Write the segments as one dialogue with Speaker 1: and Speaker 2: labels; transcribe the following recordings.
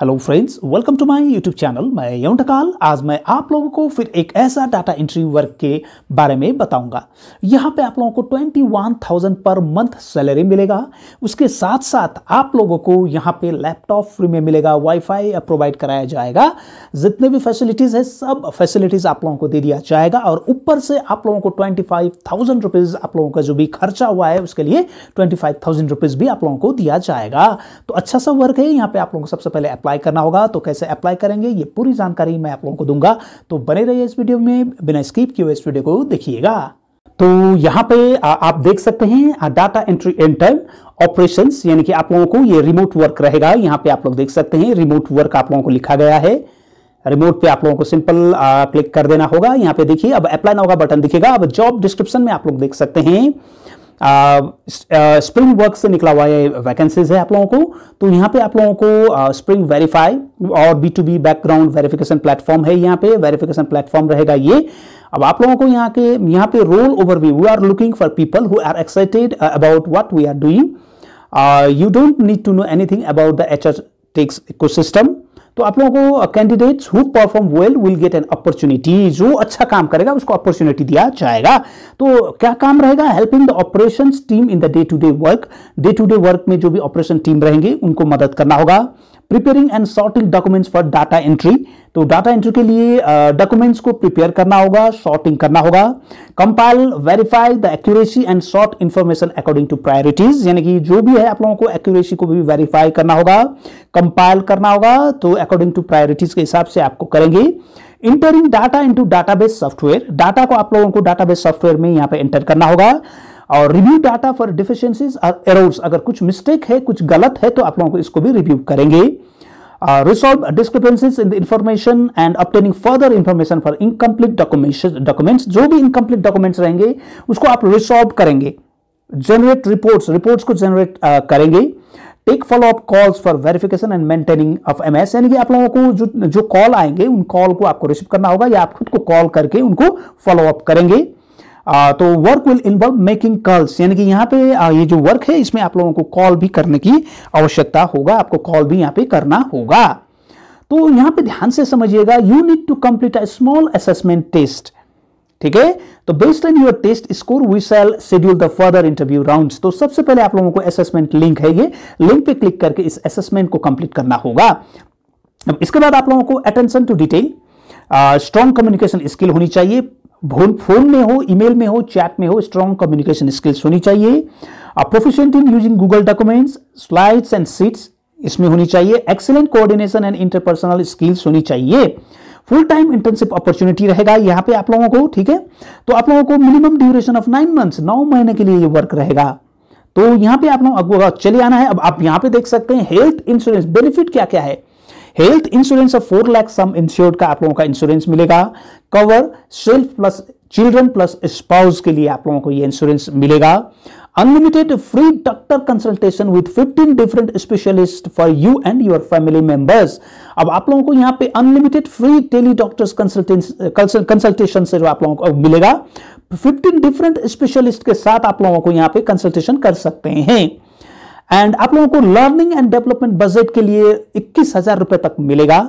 Speaker 1: hello friends welcome to my YouTube channel मैं यौन टकाल आज मैं आप लोगों को फिर एक ऐसा डाटा एंट्री वर्क के बारे में बताऊंगा यहाँ पे आप लोगों को 21,000 पर मंथ सैलरी मिलेगा उसके साथ साथ आप लोगों को यहाँ पे लैपटॉप फ्री में मिलेगा वाईफाई प्रोवाइड कराया जाएगा जितने भी फैसिलिटीज़ है सब फैसिलिटीज़ आप लोगों को दे दिया जाएगा और ऊपर से आप लोगों को ट्वेंटी आप लोगों का जो भी खर्चा हुआ है उसके लिए ट्वेंटी भी आप लोगों को दिया जाएगा तो अच्छा सा वर्क है यहाँ पे आप लोगों को सबसे पहले अप्लाई अप्लाई करना होगा तो कैसे अप्लाई करेंगे ये पूरी जानकारी मैं आप लोगों को दूंगा तो बने रहिए इस वीडियो में बिना स्किप किए इस वीडियो को देखिएगा तो यहाँ पे आ, आप देख सकते हैं data entry and time operation यानी कि आप लोगों को ये रिमोट वर्क रहेगा यहाँ पे आप लोग देख सकते हैं रिमोट वर्क आप लोगों को लिखा गया है रिमोट पे आप लोगों को सिंपल क्लिक कर देना होगा यहाँ पे देखिए अब अप्लाई ना होगा बटन दिखेगा अब जॉब डिस्क्रिप्शन में आप लोग देख सकते हैं स्प्रिंग वर्क से निकला हुआ है वैकेंसीज है आप लोगों को तो यहाँ पे आप लोगों को स्प्रिंग वेरीफाई और B to B background verification platform है यहाँ पे वेरिफिकेशन प्लेटफॉर्म रहेगा ये अब आप लोगों को यहाँ के यहाँ पे roll over we are looking for people who are excited about what we are doing you don't need to know anything about the H R techs ecosystem तो आप लोगों को candidates who perform well will get an opportunity जो अच्छा काम करेगा उसको opportunity दिया जाएगा तो क्या काम रहेगा helping the operation team in the day to day work day to day work में जो भी ऑपरेशन टीम रहेंगे उनको मदद करना होगा preparing and sorting documents for data entry तो डाटा एंट्री के लिए डॉक्यूमेंट्स uh, को प्रिपेयर करना होगा सॉर्टिंग करना होगा compile verify the accuracy and sort information according to priorities यानी कि जो भी है आप लोगों को एक्यूरेसी को भी वेरीफाई करना होगा कंपाइल करना होगा तो अकॉर्डिंग टू प्रायोरिटीज के हिसाब से आपको करेंगे entering data database software data को आप लोगों को बेस सॉफ्टवेयर में यहाँ पे एंटर करना होगा और रिव्यू डाटा फॉर डिफिशियंसीज और एरर्स अगर कुछ मिस्टेक है कुछ गलत है तो आप लोगों को इसको भी रिव्यू करेंगे resolve discrepancies in the information and obtaining further information for incomplete documents जो भी इनकम्प्लीट डॉक्यूमेंट्स रहेंगे उसको आप रिसोल्व करेंगे जनरेट रिपोर्ट्स रिपोर्ट्स को जनरेट uh, करेंगे take follow up calls for verification and maintaining of M S यानी कि आप लोगों को जो जो कॉल आएंगे उन कॉल को आपको रिसीव करना होगा या आप खुद को कॉल करके उनको फॉलोअप करेंगे आ, तो work will involve making calls यानी कि यहाँ पे आ, ये जो वर्क है इसमें आप लोगों को कॉल भी करने की आवश्यकता होगा आपको कॉल भी यहाँ पे करना होगा तो यहाँ पे ध्यान से समझिएगा you need to complete a small assessment test ठीक है तो based on your test score we shall schedule the further interview rounds तो सबसे पहले आप लोगों को असेसमेंट लिंक है ये लिंक पे क्लिक करके इस असेसमेंट को कंप्लीट करना होगा अब इसके बाद आप लोगों को attention to detail strong communication skill होनी चाहिए फोन फोन में हो ईमेल में हो चैट में हो स्ट्रॉन्ग कम्युनिकेशन स्किल्स होनी चाहिए proficient in using Google documents slides and sheets इसमें होनी चाहिए excellent coordination and interpersonal skills होनी चाहिए फुल टाइम इंटर्नशिप अपॉर्चुनिटी रहेगा यहाँ पे आप लोगों को ठीक है तो आप लोगों को minimum duration of nine months नौ महीने के लिए ये वर्क रहेगा तो यहाँ पे आप लोग चले आना है अब आप यहाँ पे देख सकते हैं हेल्थ इंश्योरेंस बेनिफिट क्या क्या है health insurance of four lakh sum insured का आप लोगों का इंश्योरेंस मिलेगा cover self plus children plus spouse के लिए आप लोगों को ये इंश्योरेंस मिलेगा unlimited free doctor consultation with 15 different specialist for you and your family members अब आप लोगों को यहाँ पे unlimited free tele doctors consultation से आप लोगों को मिलेगा 15 डिफरेंट स्पेशलिस्ट के साथ आप लोगों को यहाँ पे कंसल्टेशन कर सकते हैं एंड आप लोगों को लर्निंग एंड डेवलपमेंट बजट के लिए इक्कीस हजार रुपए तक मिलेगा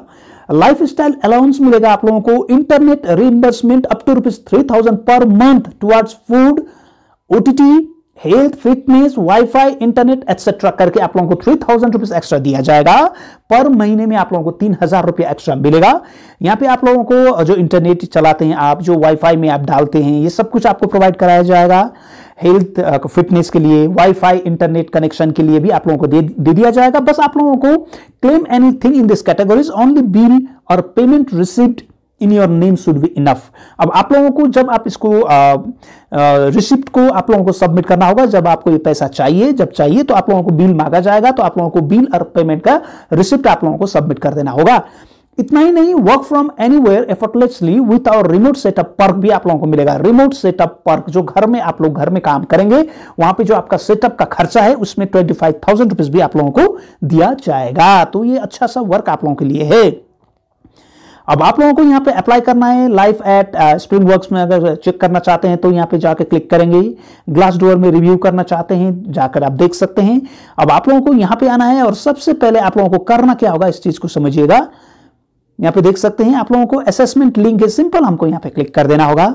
Speaker 1: लाइफ स्टाइल अलाउंस मिलेगा आप लोगों को internet reimbursement up to rupees three thousand per month towards food OTT health fitness wifi internet etcetera करके आप लोगों को थ्री थाउजेंड रुपीज एक्स्ट्रा दिया जाएगा पर महीने में आप लोगों को तीन हजार रुपया एक्स्ट्रा मिलेगा यहाँ पे आप लोगों को जो इंटरनेट चलाते हैं आप जो वाईफाई में आप डालते हैं ये सब कुछ आपको प्रोवाइड कराया जाएगा हेल्थ फिटनेस के लिए वाईफाई इंटरनेट कनेक्शन के लिए भी आप लोगों को दे, दिया जाएगा बस आप लोगों को claim anything in this categories only bill और payment receipt in your name should be enough अब आप लोगों को जब आप इसको रिसिप्ट को आप लोगों को सबमिट करना होगा जब आपको ये पैसा चाहिए जब चाहिए तो आप लोगों को बिल मांगा जाएगा तो आप लोगों को बिल और पेमेंट का रिसिप्ट आप लोगों को सबमिट कर देना होगा इतना ही नहीं work from anywhere effortlessly with our remote setup perk भी आप लोगों को मिलेगा रिमोट सेटअप पर्क जो घर में आप लोग घर में काम करेंगे वहां पे जो आपका सेटअप का खर्चा है उसमें ट्वेंटी फाइव थाउजेंड रुपीज भी आप लोगों को दिया जाएगा तो ये अच्छा सा वर्क आप लोगों के लिए है अब आप लोगों को यहाँ पे अप्लाई करना है लाइफ एट स्प्रिंग वर्क में अगर चेक करना चाहते हैं तो यहाँ पे जाके क्लिक करेंगे ग्लास डोर में रिव्यू करना चाहते हैं जाकर आप देख सकते हैं अब आप लोगों को यहां पे आना है और सबसे पहले आप लोगों को करना क्या होगा इस चीज को समझिएगा यहाँ पे देख सकते हैं आप लोगों को असेसमेंट लिंक है सिंपल हमको यहाँ पे क्लिक कर देना होगा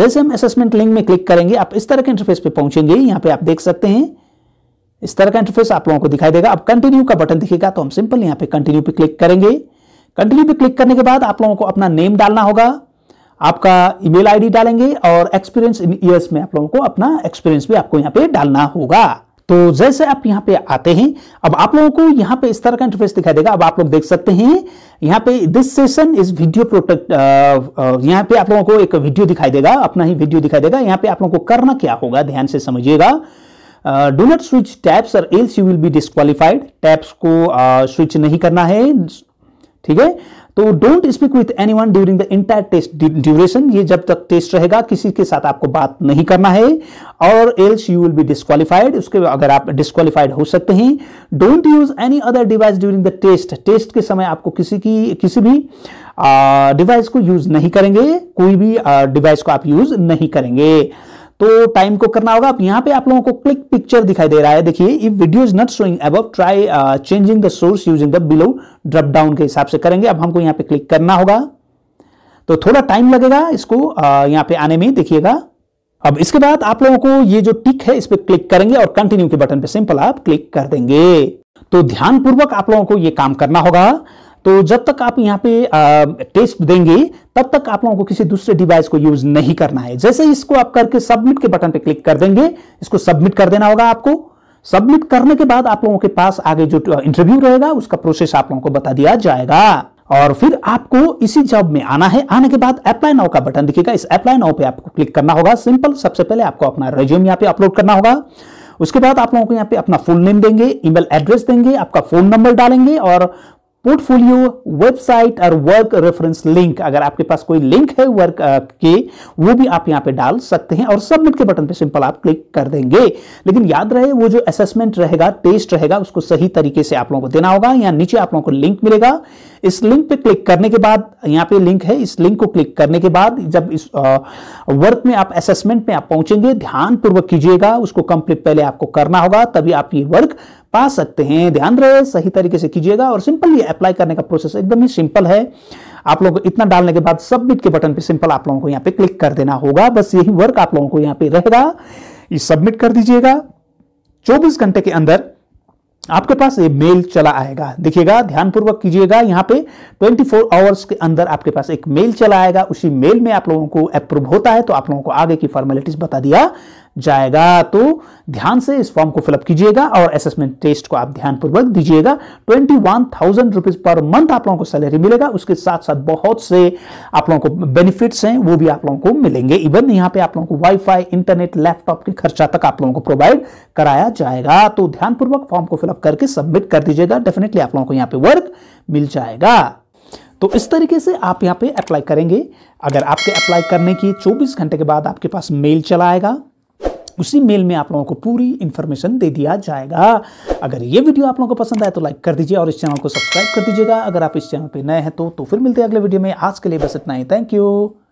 Speaker 1: जैसे हम असेसमेंट लिंक में क्लिक करेंगे आप इस तरह के इंटरफेस पे पहुंचेंगे यहाँ पे आप देख सकते हैं इस तरह का इंटरफेस आप लोगों को दिखाई देगा अब कंटिन्यू का बटन दिखेगा तो हम सिंपल यहाँ पे कंटिन्यू पे क्लिक करेंगे कंटिन्यू पे क्लिक करने के बाद आप लोगों को अपना नेम डालना होगा आपका ईमेल आईडी डालेंगे और एक्सपीरियंस इन ईयर्स में आप लोगों को अपना एक्सपीरियंस भी आपको यहाँ पे डालना होगा तो जैसे आप यहां पे आते हैं अब आप लोगों को यहां पे इस तरह का इंटरफेस दिखाई देगा अब आप लोग देख सकते हैं यहां पे this session is video protect यहां पे आप लोगों को एक वीडियो दिखाई देगा अपना ही वीडियो दिखाई देगा यहां पे आप लोगों को करना क्या होगा ध्यान से समझिएगा डू नॉट स्विच टैप्स और else you will be disqualified tabs को स्विच uh, नहीं करना है ठीक है तो don't speak with anyone during the entire test duration ये जब तक टेस्ट रहेगा किसी के साथ आपको बात नहीं करना है और else you will be disqualified उसके अगर आप डिस्कालीफाइड हो सकते हैं don't use any other device during the test test के समय आपको किसी की किसी भी डिवाइस को यूज नहीं करेंगे कोई भी डिवाइस को आप यूज नहीं करेंगे तो टाइम को करना होगा अब यहाँ पे आप लोगों को क्लिक पिक्चर दिखाई दे रहा है देखिए if video is not showing up try changing the source using the below drop down के हिसाब से करेंगे अब हमको यहाँ पे क्लिक करना होगा तो थोड़ा टाइम लगेगा इसको uh, यहाँ पे आने में देखिएगा अब इसके बाद आप लोगों को ये जो टिक है इस पर क्लिक करेंगे और कंटिन्यू के बटन पे सिंपल आप क्लिक कर देंगे तो ध्यानपूर्वक आप लोगों को ये काम करना होगा तो जब तक आप यहाँ पे आ, टेस्ट देंगे तब तक आप लोगों को किसी दूसरे डिवाइस को यूज नहीं करना है जैसे इसको आप करके सबमिट के बटन पे क्लिक कर देंगे इसको सबमिट कर देना होगा आपको सबमिट करने के बाद आप लोगों के पास आगे जो इंटरव्यू रहेगा उसका प्रोसेस आप लोगों को बता दिया जाएगा और फिर आपको इसी जॉब में आना है आने के बाद अप्लाई नाउ का बटन दिखेगा इस अप्लाई नाउ पे आपको क्लिक करना होगा सिंपल सबसे पहले आपको अपना रेज्यूम यहाँ पे अपलोड करना होगा उसके बाद आप लोगों को यहाँ पे अपना फुल नेम देंगे ईमेल एड्रेस देंगे आपका फोन नंबर डालेंगे और पोर्टफोलियो वेबसाइट और वर्क रेफरेंस लिंक अगर आपके पास कोई लिंक है वर्क के वो भी आप यहां पे डाल सकते हैं और सबमिट के बटन पे सिंपल आप क्लिक कर देंगे लेकिन याद रहे वो जो असेसमेंट रहेगा टेस्ट रहेगा उसको सही तरीके से आप लोगों को देना होगा यहाँ नीचे आप लोगों को लिंक मिलेगा इस लिंक पे क्लिक करने के बाद यहाँ पे लिंक है इस लिंक को क्लिक करने के बाद जब इस वर्क में आप असेसमेंट में आप पहुंचेंगे ध्यानपूर्वक कीजिएगा उसको कंप्लीट पहले आपको करना होगा तभी आप ये वर्क पा सकते हैं ध्यान रहे सही तरीके से कीजिएगा और सिंपल ये अप्लाई करने का प्रोसेस एकदम ही सिंपल है आप लोग इतना डालने के बाद सबमिट के बटन पे सिंपल आप लोगों को यहाँ पे क्लिक कर देना होगा बस यही वर्क आप लोगों को यहाँ पे रहेगा ये सबमिट कर दीजिएगा 24 घंटे के अंदर आपके पास ये मेल चला आएगा देखिएगा ध्यानपूर्वक कीजिएगा यहाँ पे 24 फोर आवर्स के अंदर आपके पास एक मेल चला आएगा उसी मेल में आप लोगों को अप्रूव होता है तो आप लोगों को आगे की फॉर्मेलिटीज बता दिया जाएगा तो ध्यान से इस फॉर्म को फिलअप कीजिएगा और असेसमेंट टेस्ट को आप ध्यानपूर्वक दीजिएगा twenty one thousand rupees per month आप लोगों को सैलरी मिलेगा उसके साथ साथ बहुत से आप लोगों को बेनिफिट्स हैं वो भी आप लोगों को मिलेंगे इवन यहाँ पे आप लोगों को वाईफाई इंटरनेट लैपटॉप के खर्चा तक आप लोगों को प्रोवाइड कराया जाएगा तो ध्यानपूर्वक फॉर्म को फिलअप करके सबमिट कर दीजिएगा डेफिनेटली आप लोगों को यहाँ पे वर्क मिल जाएगा तो इस तरीके से आप यहाँ पे अप्लाई करेंगे अगर आपके अप्लाई करने की 24 घंटे के बाद आपके पास मेल चला आएगा उसी मेल में आप लोगों को पूरी इंफॉर्मेशन दे दिया जाएगा अगर ये वीडियो आप लोगों को पसंद आए तो लाइक कर दीजिए और इस चैनल को सब्सक्राइब कर दीजिएगा अगर आप इस चैनल पर नए हैं तो, तो फिर मिलते हैं अगले वीडियो में आज के लिए बस इतना ही थैंक यू